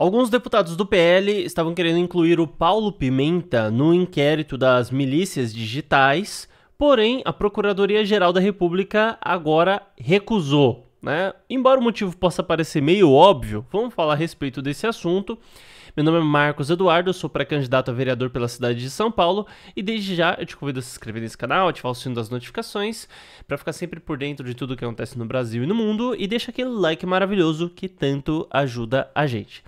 Alguns deputados do PL estavam querendo incluir o Paulo Pimenta no inquérito das milícias digitais, porém a Procuradoria-Geral da República agora recusou. Né? Embora o motivo possa parecer meio óbvio, vamos falar a respeito desse assunto. Meu nome é Marcos Eduardo, sou pré-candidato a vereador pela cidade de São Paulo e desde já eu te convido a se inscrever nesse canal, ativar o sino das notificações para ficar sempre por dentro de tudo que acontece no Brasil e no mundo e deixa aquele like maravilhoso que tanto ajuda a gente.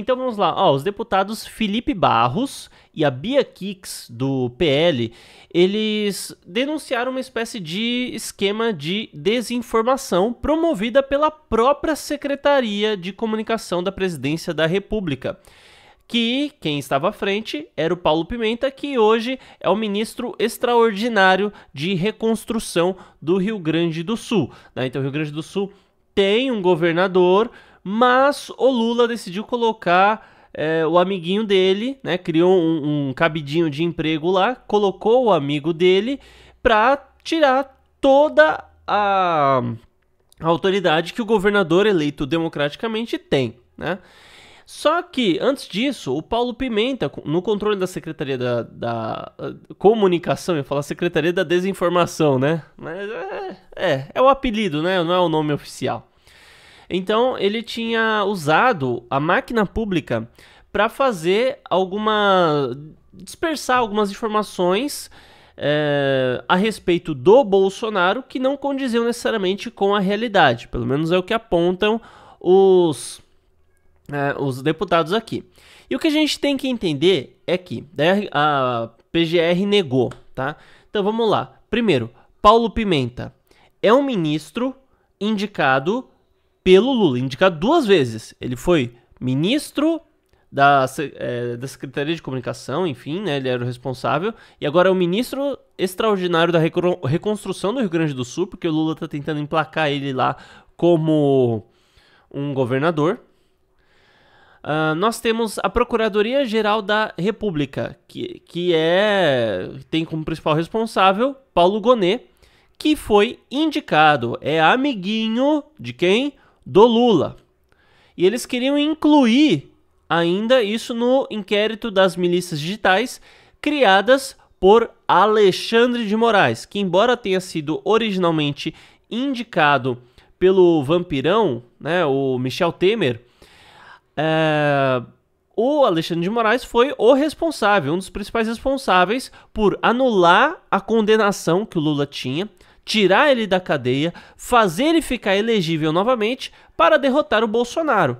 Então vamos lá, ó, os deputados Felipe Barros e a Bia Kix, do PL, eles denunciaram uma espécie de esquema de desinformação promovida pela própria Secretaria de Comunicação da Presidência da República que quem estava à frente era o Paulo Pimenta, que hoje é o ministro extraordinário de reconstrução do Rio Grande do Sul. Né? Então, o Rio Grande do Sul tem um governador mas o Lula decidiu colocar é, o amiguinho dele, né, criou um, um cabidinho de emprego lá, colocou o amigo dele para tirar toda a, a autoridade que o governador eleito democraticamente tem, né? Só que, antes disso, o Paulo Pimenta, no controle da Secretaria da, da Comunicação, eu ia falar Secretaria da Desinformação, né? Mas é, é, é o apelido, né? Não é o nome oficial. Então ele tinha usado a máquina pública para fazer alguma. dispersar algumas informações é, a respeito do Bolsonaro que não condiziam necessariamente com a realidade. Pelo menos é o que apontam os, é, os deputados aqui. E o que a gente tem que entender é que a PGR negou, tá? Então vamos lá. Primeiro, Paulo Pimenta é um ministro indicado pelo Lula, indicado duas vezes. Ele foi ministro da, é, da Secretaria de Comunicação, enfim, né, ele era o responsável, e agora é o ministro extraordinário da reconstrução do Rio Grande do Sul, porque o Lula está tentando emplacar ele lá como um governador. Uh, nós temos a Procuradoria Geral da República, que, que é tem como principal responsável Paulo Gonet, que foi indicado, é amiguinho de quem? do Lula. E eles queriam incluir ainda isso no inquérito das milícias digitais criadas por Alexandre de Moraes, que, embora tenha sido originalmente indicado pelo vampirão, né, o Michel Temer, é, o Alexandre de Moraes foi o responsável, um dos principais responsáveis por anular a condenação que o Lula tinha tirar ele da cadeia, fazer ele ficar elegível novamente para derrotar o Bolsonaro.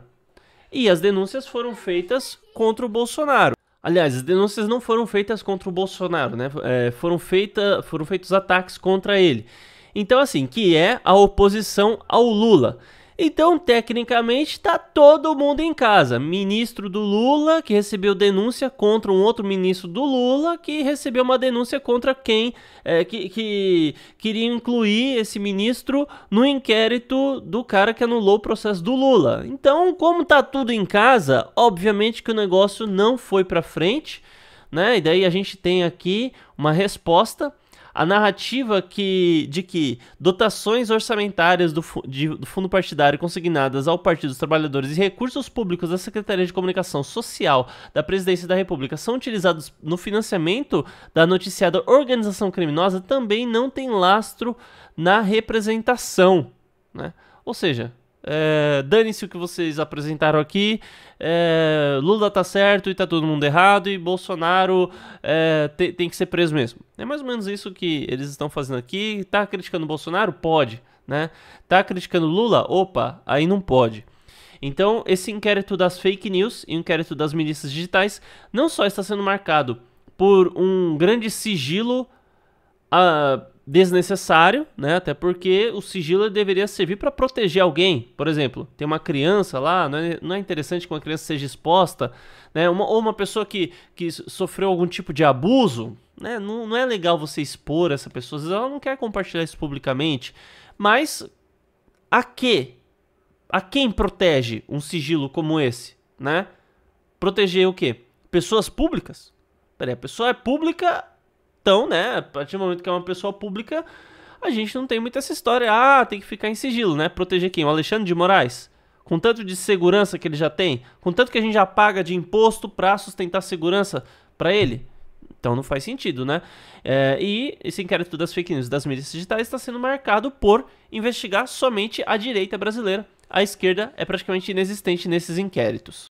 E as denúncias foram feitas contra o Bolsonaro. Aliás, as denúncias não foram feitas contra o Bolsonaro, né? É, foram, feita, foram feitos ataques contra ele. Então, assim, que é a oposição ao Lula. Então, tecnicamente, está todo mundo em casa. Ministro do Lula, que recebeu denúncia contra um outro ministro do Lula, que recebeu uma denúncia contra quem é, que, que queria incluir esse ministro no inquérito do cara que anulou o processo do Lula. Então, como tá tudo em casa, obviamente que o negócio não foi para frente, né? E daí a gente tem aqui uma resposta a narrativa que, de que dotações orçamentárias do, de, do fundo partidário consignadas ao Partido dos Trabalhadores e recursos públicos da Secretaria de Comunicação Social da Presidência da República são utilizados no financiamento da noticiada organização criminosa também não tem lastro na representação. Né? Ou seja, é, Dane-se o que vocês apresentaram aqui. É, Lula tá certo e tá todo mundo errado. E Bolsonaro é, te, tem que ser preso mesmo. É mais ou menos isso que eles estão fazendo aqui. Tá criticando o Bolsonaro? Pode. Né? Tá criticando Lula? Opa, aí não pode. Então, esse inquérito das fake news e inquérito das milícias digitais não só está sendo marcado por um grande sigilo. Uh, desnecessário, né? Até porque o sigilo deveria servir para proteger alguém. Por exemplo, tem uma criança lá, não é, não é interessante que uma criança seja exposta, né? Uma, ou uma pessoa que, que sofreu algum tipo de abuso, né? Não, não é legal você expor essa pessoa, ela não quer compartilhar isso publicamente. Mas a que? A quem protege um sigilo como esse, né? Proteger o quê? Pessoas públicas? Peraí, a pessoa é pública então, né, a partir do momento que é uma pessoa pública, a gente não tem muito essa história. Ah, tem que ficar em sigilo, né? Proteger quem? O Alexandre de Moraes? Com tanto de segurança que ele já tem? Com tanto que a gente já paga de imposto para sustentar segurança para ele? Então não faz sentido, né? É, e esse inquérito das fake news das mídias digitais está sendo marcado por investigar somente a direita brasileira. A esquerda é praticamente inexistente nesses inquéritos.